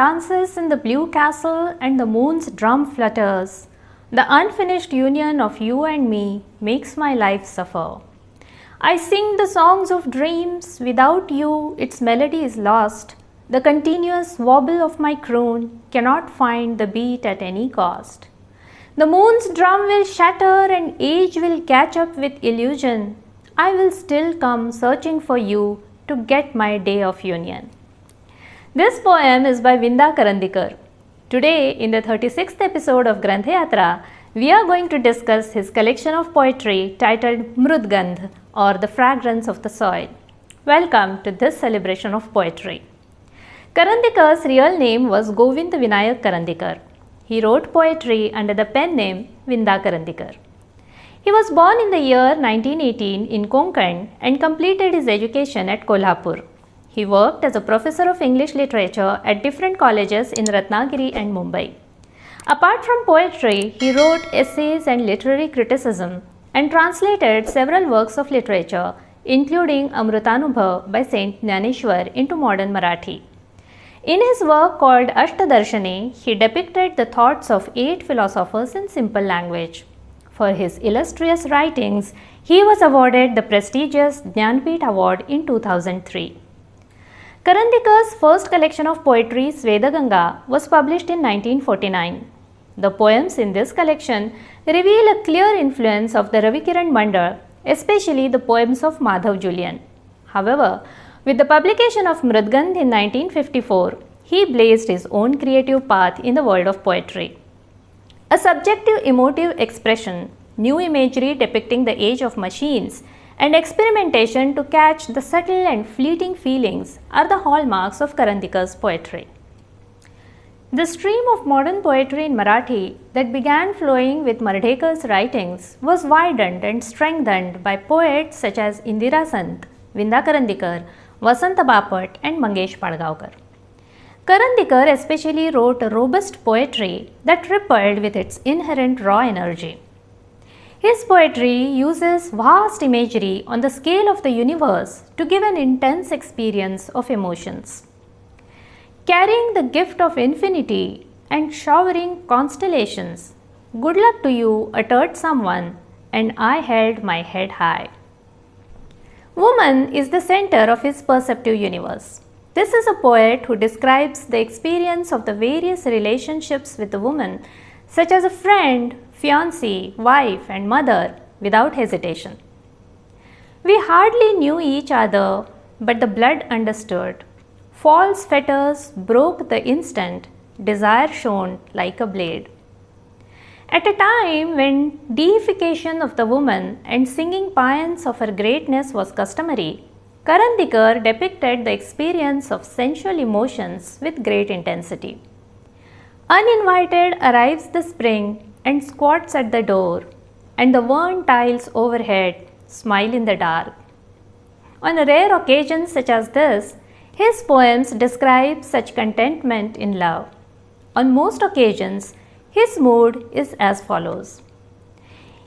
dances in the blue castle and the moon's drum flutters. The unfinished union of you and me makes my life suffer. I sing the songs of dreams, without you its melody is lost. The continuous wobble of my croon cannot find the beat at any cost. The moon's drum will shatter and age will catch up with illusion. I will still come searching for you to get my day of union. This poem is by Vinda Karandikar. Today, in the 36th episode of Granthayatra, we are going to discuss his collection of poetry titled Mrudgandh or the fragrance of the soil. Welcome to this celebration of poetry. Karandikar's real name was Govind Vinayak Karandikar. He wrote poetry under the pen name Vinda Karandikar. He was born in the year 1918 in Konkan and completed his education at Kolhapur. He worked as a professor of English literature at different colleges in Ratnagiri and Mumbai. Apart from poetry, he wrote essays and literary criticism and translated several works of literature including Amrutanubhav by Saint Naneshwar into modern Marathi. In his work called Ashtadarshani, he depicted the thoughts of eight philosophers in simple language. For his illustrious writings, he was awarded the prestigious Jnanpith Award in 2003. Karandika's first collection of poetry, Svedaganga, was published in 1949. The poems in this collection reveal a clear influence of the Ravikiran Mandal, especially the poems of Madhav Julian. However, with the publication of Mridgandh in 1954, he blazed his own creative path in the world of poetry. A subjective emotive expression, new imagery depicting the age of machines, and experimentation to catch the subtle and fleeting feelings are the hallmarks of Karandika's poetry. The stream of modern poetry in Marathi that began flowing with Mardekar's writings was widened and strengthened by poets such as Indira Sant, Vinda Karandikar, Vasanta Bapat and Mangesh Padgaonkar. Karandikar especially wrote robust poetry that rippled with its inherent raw energy. His poetry uses vast imagery on the scale of the universe to give an intense experience of emotions. Carrying the gift of infinity and showering constellations, good luck to you, uttered someone, and I held my head high. Woman is the center of his perceptive universe. This is a poet who describes the experience of the various relationships with a woman, such as a friend, fiancée, wife and mother without hesitation. We hardly knew each other, but the blood understood. False fetters broke the instant, desire shone like a blade. At a time when deification of the woman and singing paeans of her greatness was customary, Karandikar depicted the experience of sensual emotions with great intensity. Uninvited arrives the spring and squats at the door and the worn tiles overhead smile in the dark. On rare occasions such as this, his poems describe such contentment in love. On most occasions, his mood is as follows.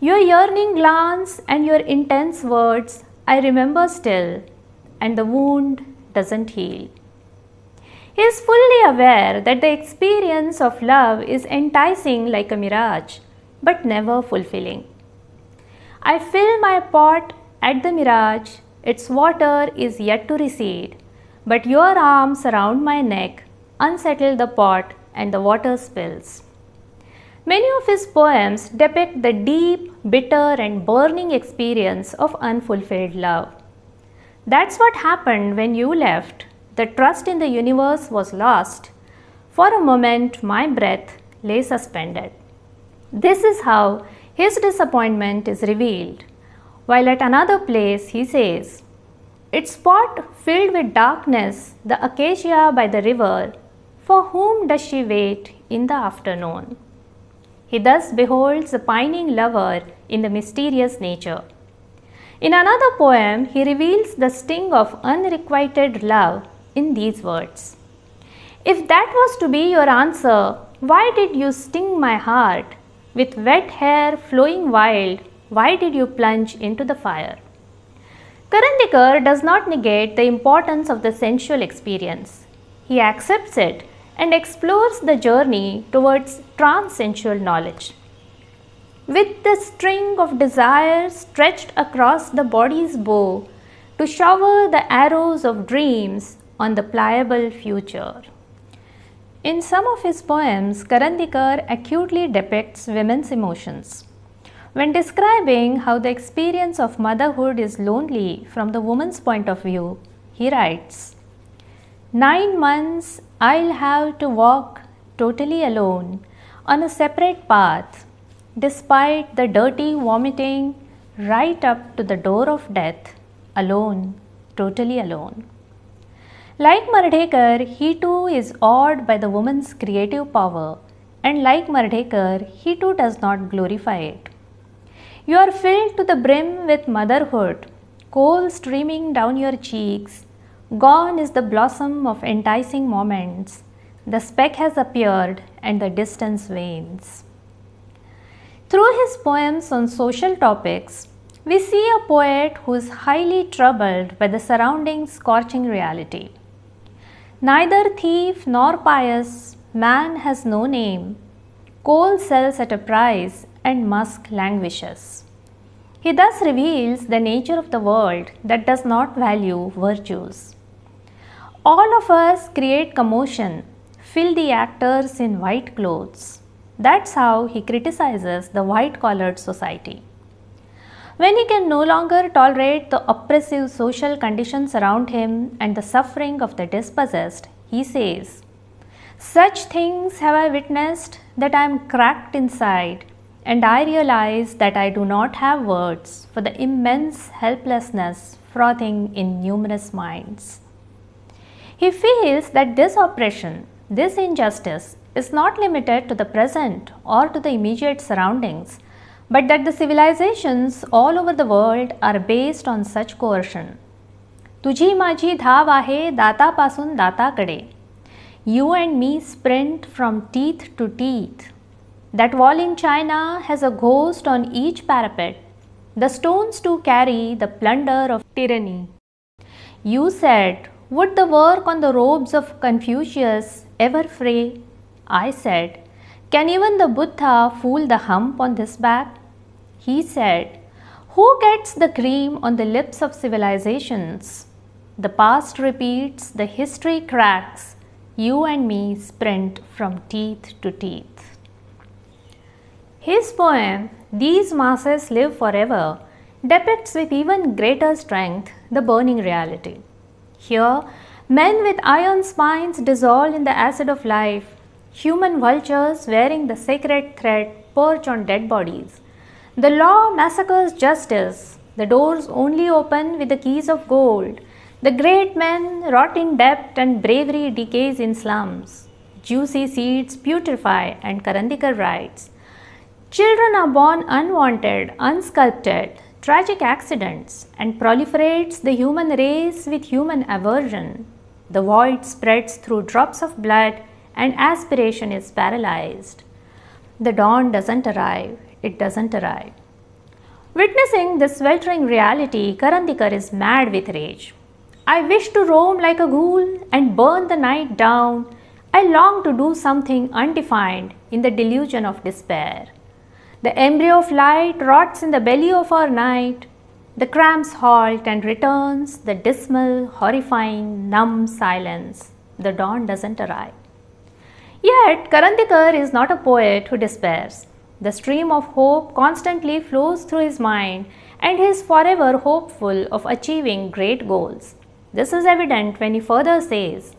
Your yearning glance and your intense words I remember still, and the wound doesn't heal. He is fully aware that the experience of love is enticing like a mirage, but never fulfilling. I fill my pot at the mirage, its water is yet to recede, but your arms around my neck unsettle the pot and the water spills. Many of his poems depict the deep, bitter, and burning experience of unfulfilled love. That's what happened when you left the trust in the universe was lost. For a moment, my breath lay suspended. This is how his disappointment is revealed. While at another place, he says, Its spot filled with darkness, the acacia by the river, for whom does she wait in the afternoon? He thus beholds the pining lover in the mysterious nature. In another poem, he reveals the sting of unrequited love in these words. If that was to be your answer, why did you sting my heart? With wet hair flowing wild, why did you plunge into the fire? Karandikar does not negate the importance of the sensual experience. He accepts it and explores the journey towards transsensual knowledge. With the string of desire stretched across the body's bow to shower the arrows of dreams on the pliable future. In some of his poems, Karandikar acutely depicts women's emotions. When describing how the experience of motherhood is lonely from the woman's point of view, he writes, Nine months I'll have to walk totally alone on a separate path, despite the dirty vomiting right up to the door of death, alone, totally alone. Like Mardhekar, he too is awed by the woman's creative power and like Mardhekar, he too does not glorify it. You are filled to the brim with motherhood, coal streaming down your cheeks, gone is the blossom of enticing moments, the speck has appeared and the distance wanes. Through his poems on social topics, we see a poet who is highly troubled by the surrounding scorching reality. Neither thief nor pious, man has no name. Coal sells at a price and musk languishes. He thus reveals the nature of the world that does not value virtues. All of us create commotion, fill the actors in white clothes. That's how he criticizes the white collared society when he can no longer tolerate the oppressive social conditions around him and the suffering of the dispossessed, he says, Such things have I witnessed that I am cracked inside, and I realize that I do not have words for the immense helplessness frothing in numerous minds. He feels that this oppression, this injustice, is not limited to the present or to the immediate surroundings but that the civilizations all over the world are based on such coercion. तुझी माझी data pasun data दाताकडे You and me sprint from teeth to teeth. That wall in China has a ghost on each parapet. The stones to carry the plunder of tyranny. You said, Would the work on the robes of Confucius ever fray? I said, Can even the Buddha fool the hump on his back? He said, Who gets the cream on the lips of civilizations? The past repeats, the history cracks, you and me sprint from teeth to teeth. His poem, These Masses Live Forever, depicts with even greater strength the burning reality. Here, men with iron spines dissolve in the acid of life, human vultures wearing the sacred thread perch on dead bodies, the law massacres justice. The doors only open with the keys of gold. The great men rot in debt and bravery decays in slums. Juicy seeds putrefy and Karandikar writes. Children are born unwanted, unsculpted, tragic accidents and proliferates the human race with human aversion. The void spreads through drops of blood and aspiration is paralyzed. The dawn doesn't arrive it doesn't arrive. Witnessing this sweltering reality, Karandikar is mad with rage. I wish to roam like a ghoul and burn the night down. I long to do something undefined in the delusion of despair. The embryo of light rots in the belly of our night. The cramps halt and returns the dismal, horrifying, numb silence. The dawn doesn't arrive. Yet, Karandikar is not a poet who despairs. The stream of hope constantly flows through his mind and he is forever hopeful of achieving great goals. This is evident when he further says,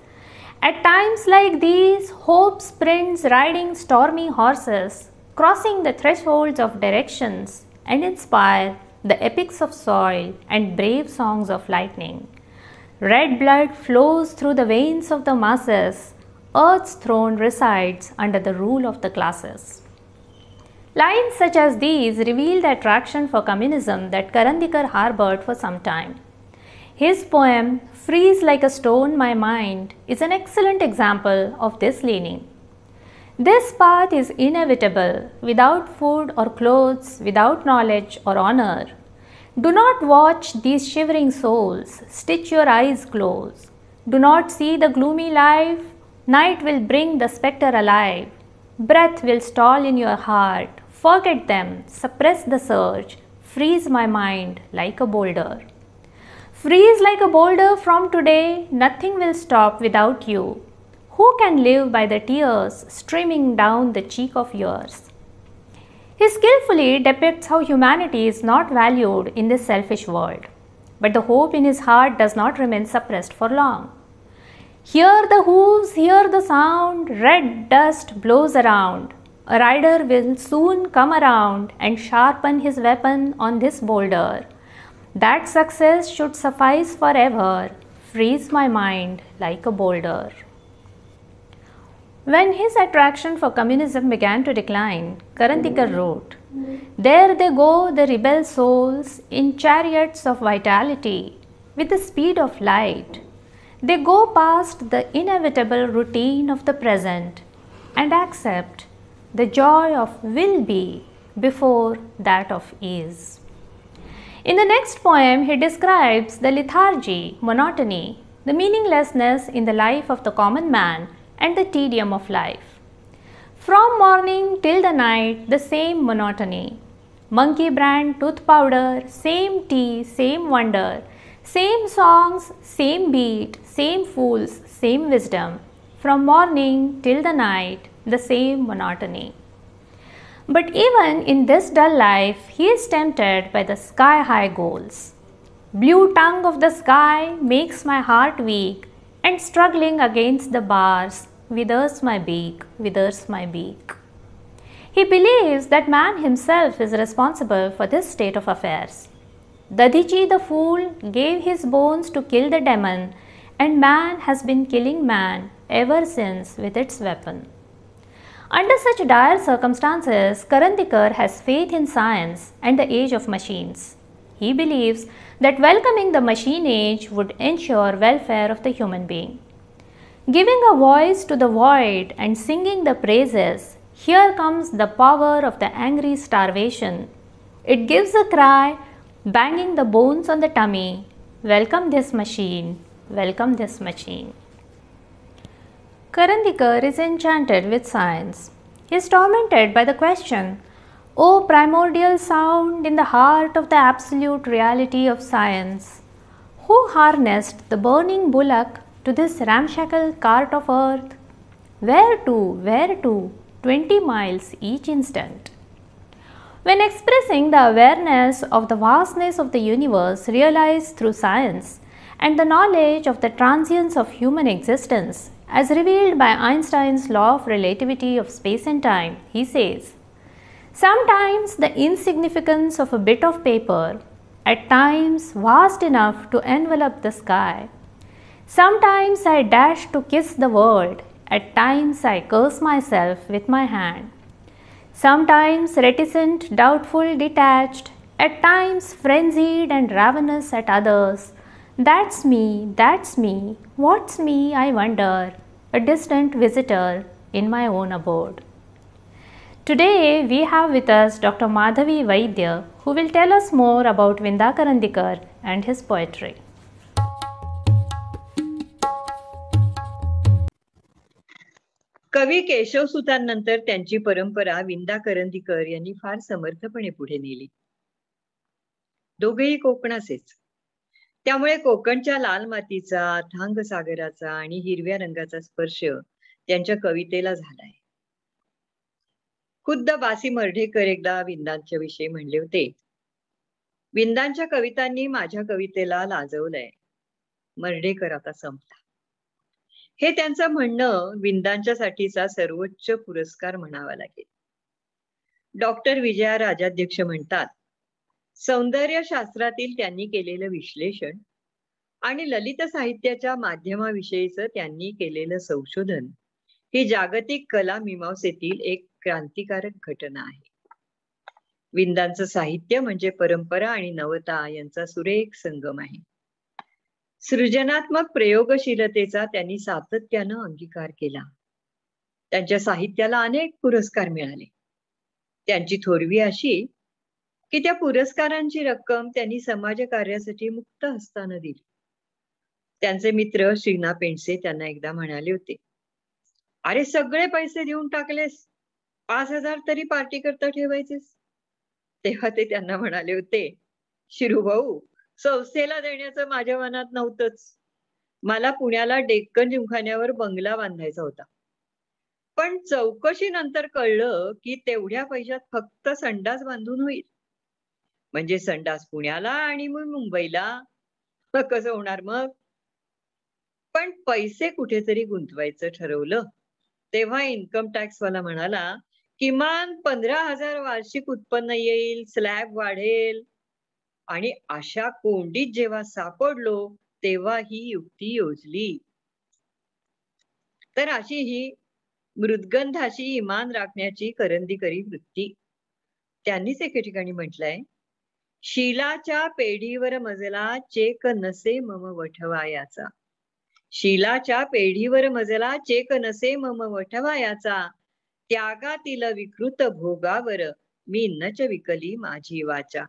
At times like these, hope sprints riding stormy horses, crossing the thresholds of directions and inspire the epics of soil and brave songs of lightning. Red blood flows through the veins of the masses, earth's throne resides under the rule of the classes. Lines such as these reveal the attraction for communism that Karandikar harbored for some time. His poem, Freeze Like a Stone My Mind, is an excellent example of this leaning. This path is inevitable without food or clothes, without knowledge or honor. Do not watch these shivering souls, stitch your eyes close. Do not see the gloomy life, night will bring the spectre alive. Breath will stall in your heart, Forget them, suppress the surge, freeze my mind like a boulder. Freeze like a boulder from today, nothing will stop without you. Who can live by the tears streaming down the cheek of yours? He skillfully depicts how humanity is not valued in this selfish world. But the hope in his heart does not remain suppressed for long. Hear the hooves, hear the sound, red dust blows around. A rider will soon come around and sharpen his weapon on this boulder. That success should suffice forever, freeze my mind like a boulder. When his attraction for communism began to decline, Karantikar wrote, There they go, the rebel souls, in chariots of vitality, with the speed of light. They go past the inevitable routine of the present and accept the joy of will be before that of is. In the next poem, he describes the lethargy, monotony, the meaninglessness in the life of the common man and the tedium of life. From morning till the night, the same monotony. Monkey brand, tooth powder, same tea, same wonder, same songs, same beat, same fools, same wisdom. From morning till the night, the same monotony. But even in this dull life, he is tempted by the sky high goals. Blue tongue of the sky makes my heart weak, and struggling against the bars withers my beak, withers my beak. He believes that man himself is responsible for this state of affairs. Dadichi the fool gave his bones to kill the demon, and man has been killing man ever since with its weapon. Under such dire circumstances, Karandikar has faith in science and the age of machines. He believes that welcoming the machine age would ensure welfare of the human being. Giving a voice to the void and singing the praises, here comes the power of the angry starvation. It gives a cry, banging the bones on the tummy. Welcome this machine, welcome this machine. Karandikar is enchanted with science. He is tormented by the question, O primordial sound in the heart of the absolute reality of science, who harnessed the burning bullock to this ramshackle cart of earth? Where to, where to, 20 miles each instant. When expressing the awareness of the vastness of the universe realized through science and the knowledge of the transience of human existence, as revealed by Einstein's law of relativity of space and time, he says, Sometimes the insignificance of a bit of paper, at times vast enough to envelop the sky. Sometimes I dash to kiss the world, at times I curse myself with my hand. Sometimes reticent, doubtful, detached, at times frenzied and ravenous at others, That's me, that's me, what's me, I wonder, a distant visitor in my own abode. Today we have with us Dr. Madhavi Vaidya who will tell us more about Vindakarandikar and his poetry. कवी केशवसुतांनंतर त्यांची परंपरा विंदा करंदीकर यांनी फार समर्थपणे पुढे नेली दोघेही कोकणाचेच त्यामुळे कोकणच्या लाल मातीचा थांग सागराचा आणि हिरव्या रंगाचा स्पर्श त्यांच्या कवितेला झालाय खुद्द बासी मर्ढेकर एकदा विंदांच्या विषयी म्हणले होते विंदांच्या कवितांनी माझ्या कवितेला लाजवलंय मर्ढेकर आता संपला हे त्यांचं म्हणणं विंदांच्यासाठीचा सर्वोच्च पुरस्कार म्हणावा लागेल डॉक्टर विजया राजाध्यक्ष म्हणतात सौंदर्यशास्त्रातील त्यांनी केलेलं विश्लेषण आणि ललित साहित्याच्या माध्यमाविषयीचं त्यांनी केलेलं संशोधन ही जागतिक कला मीमांसेतील एक क्रांतिकारक घटना आहे विंदांचं साहित्य म्हणजे परंपरा आणि नवता यांचा सुरेख संगम आहे सृजनात्मक प्रयोगशीलतेचा त्यांनी सातत्यानं अंगीकार केला त्यांच्या साहित्याला अनेक पुरस्कार मिळाले त्यांची थोरवी अशी की त्या पुरस्कारांची रक्कम त्यांनी समाजकार्यासाठी मुक्त हस्तानं दिली त्यांचे मित्र श्रीना पेंडसे त्यांना एकदा म्हणाले होते अरे सगळे पैसे देऊन टाकलेस पाच हजार तरी पार्टी करता ठेवायचेस तेव्हा ते त्यांना म्हणाले होते शिरू भाऊ संस्थेला देण्याचं माझ्या मनात नव्हतंच मला पुण्याला डेक्कन जिमखान्यावर बंगला बांधायचा होता पण चौकशी नंतर कळलं की तेवढ्या पैशात फक्त संडास बांधून होईल म्हणजे संडास पुण्याला आणि मग मुंबईला कसं होणार मग पण पैसे कुठेतरी गुंतवायचं ठरवलं तेव्हा इन्कम टॅक्स वाला म्हणाला किमान पंधरा हजार वार्षिक उत्पन्न येईल स्लॅब वाढेल आणि अशा कोंडीत जेव्हा सापडलो तेव्हा ही युक्ती योजली तर अशी ही मृदगंधाशी इमान राखण्याची करंदीकरी वृत्ती त्यांनीच एके ठिकाणी म्हटलंय शिलाच्या पेढीवर मजला चेक नसे मम वठवायाचा शिलाच्या पेढीवर मजला चेक नसे मम वठवायाचा त्यागातील विकृत भोगावर मी नच विकली माझी वाचा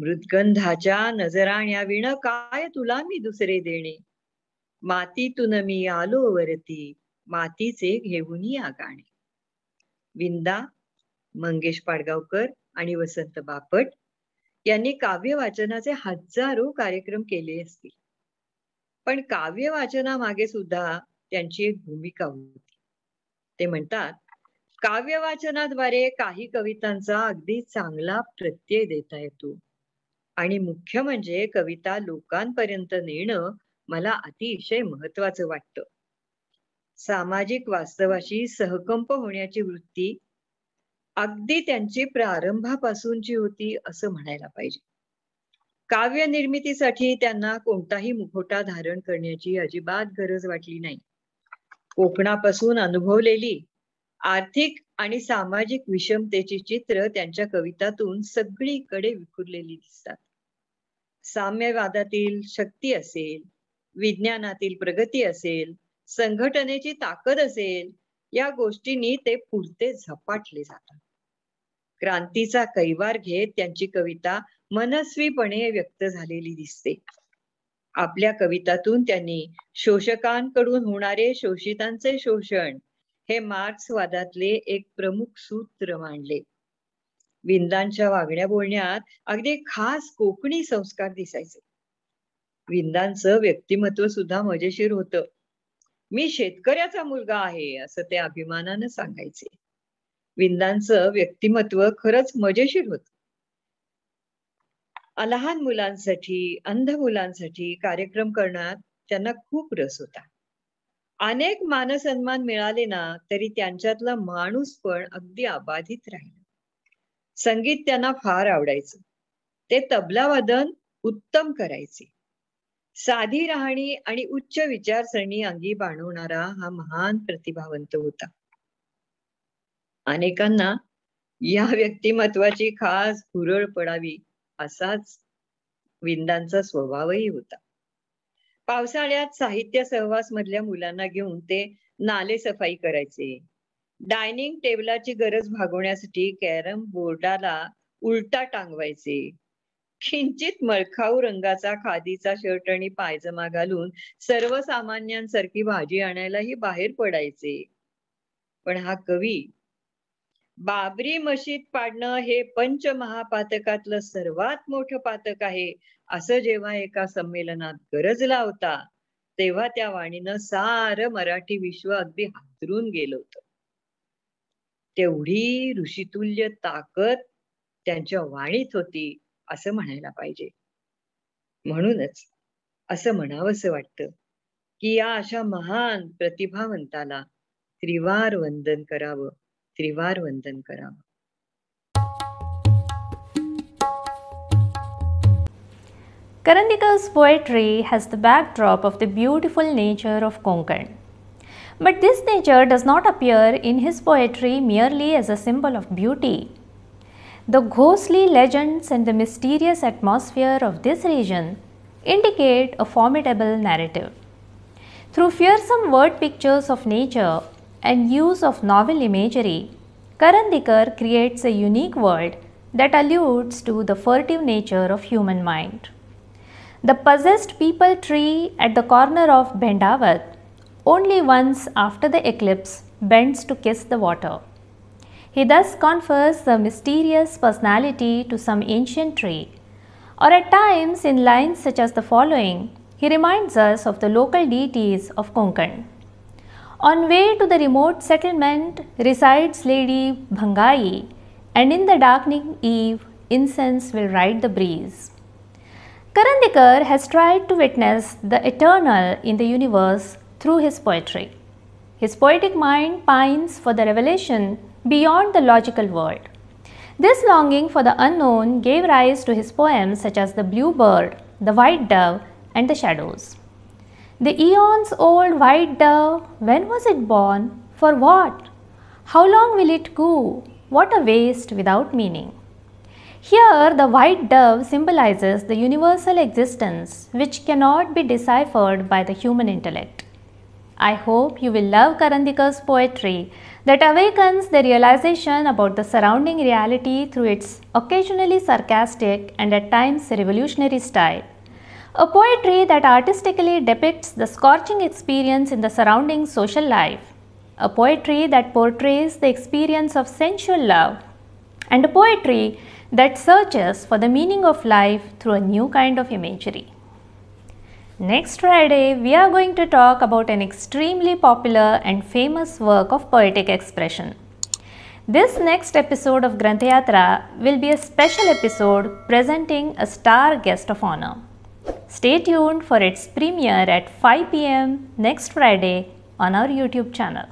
मृदगंधाच्या विण काय तुला मी दुसरे देणे मातीतून मी आलो वरती मातीचे घेऊन या गाणे विंदा मंगेश पाडगावकर आणि वसंत बापट यांनी काव्य वाचनाचे हजारो कार्यक्रम केले असतील पण काव्य मागे सुद्धा त्यांची एक भूमिका होती ते म्हणतात काव्य वाचनाद्वारे काही कवितांचा अगदी चांगला प्रत्यय देता येतो आणि मुख्य म्हणजे कविता लोकांपर्यंत नेणं मला अतिशय महत्वाचं वाटतं सामाजिक वास्तवाशी सहकंप होण्याची वृत्ती अगदी त्यांची प्रारंभापासूनची होती असं म्हणायला पाहिजे काव्य निर्मितीसाठी त्यांना कोणताही मुखोटा धारण करण्याची अजिबात गरज वाटली नाही कोकणापासून अनुभवलेली आर्थिक आणि सामाजिक विषमतेची चित्र त्यांच्या कवितातून सगळीकडे विखुरलेली दिसतात साम्यवादातील शक्ती असेल विज्ञानातील प्रगती असेल संघटनेची ताकद असेल या गोष्टींनी ते पुरते झपाटले जातात क्रांतीचा कैवार घेत त्यांची कविता मनस्वीपणे व्यक्त झालेली दिसते आपल्या कवितातून त्यांनी शोषकांकडून होणारे शोषितांचे शोषण हे मार्क्सवादातले एक प्रमुख सूत्र मांडले विंदांच्या वागण्या बोलण्यात अगदी खास कोकणी संस्कार दिसायचे विंदांचं व्यक्तिमत्व सुद्धा मजेशीर होतं मी शेतकऱ्याचा मुलगा आहे असं ते अभिमानानं सांगायचे विंदांचं व्यक्तिमत्व खरंच मजेशीर होत लहान मुलांसाठी अंध मुलांसाठी कार्यक्रम करण्यात त्यांना खूप रस होता अनेक मानसन्मान मिळाले ना तरी त्यांच्यातला माणूस पण अगदी अबाधित राहिला संगीत त्यांना फार आवडायचं ते तबला वादन उत्तम करायचे साधी राहणी आणि उच्च विचारसरणी अंगी बाणवणारा हा महान प्रतिभावंत होता अनेकांना या व्यक्तिमत्वाची खास हुरळ पडावी असाच विंदांचा स्वभावही होता पावसाळ्यात साहित्य सहवास मधल्या मुलांना घेऊन ते नाले सफाई करायचे डायनिंग टेबलाची गरज भागवण्यासाठी कॅरम बोर्डाला उलटा टांगवायचे किंचित मळखाऊ रंगाचा खादीचा शर्ट आणि पायजमा घालून सर्वसामान्यांसारखी भाजी आणायलाही बाहेर पडायचे पण हा कवी बाबरी मशीद पाडणं हे महापातकातलं सर्वात मोठं पातक आहे असं जेव्हा एका संमेलनात गरजला होता तेव्हा त्या वाणीनं सार मराठी विश्व अगदी हातरून गेलं होत तेवढी ऋषितुल्य ताकद त्यांच्या वाणीत होती असं म्हणायला पाहिजे म्हणूनच असं म्हणावंसं वाटतं की या अशा महान प्रतिभावंताला त्रिवार वंदन करावं त्रिवार वंदन करावं Karanika's poetry has the backdrop of the beautiful nature of Konkan. But this nature does not appear in his poetry merely as a symbol of beauty. The ghostly legends and the mysterious atmosphere of this region indicate a formidable narrative. Through fearsome word pictures of nature, and use of novel imagery, Karandikar creates a unique world that alludes to the furtive nature of human mind. The possessed people tree at the corner of Bendavat only once after the eclipse bends to kiss the water. He thus confers a mysterious personality to some ancient tree. Or at times in lines such as the following, he reminds us of the local deities of Konkan. On way to the remote settlement resides Lady Bhangai, and in the darkening eve, incense will ride the breeze. Karandikar has tried to witness the eternal in the universe through his poetry. His poetic mind pines for the revelation beyond the logical world. This longing for the unknown gave rise to his poems such as The Blue Bird, The White Dove, and The Shadows. The eons old white dove, when was it born? For what? How long will it coo? What a waste without meaning. Here, the white dove symbolizes the universal existence which cannot be deciphered by the human intellect. I hope you will love Karandika's poetry that awakens the realization about the surrounding reality through its occasionally sarcastic and at times revolutionary style a poetry that artistically depicts the scorching experience in the surrounding social life, a poetry that portrays the experience of sensual love, and a poetry that searches for the meaning of life through a new kind of imagery. Next Friday, we are going to talk about an extremely popular and famous work of poetic expression. This next episode of Granthayatra will be a special episode presenting a star guest of honor. Stay tuned for its premiere at 5 pm next Friday on our YouTube channel.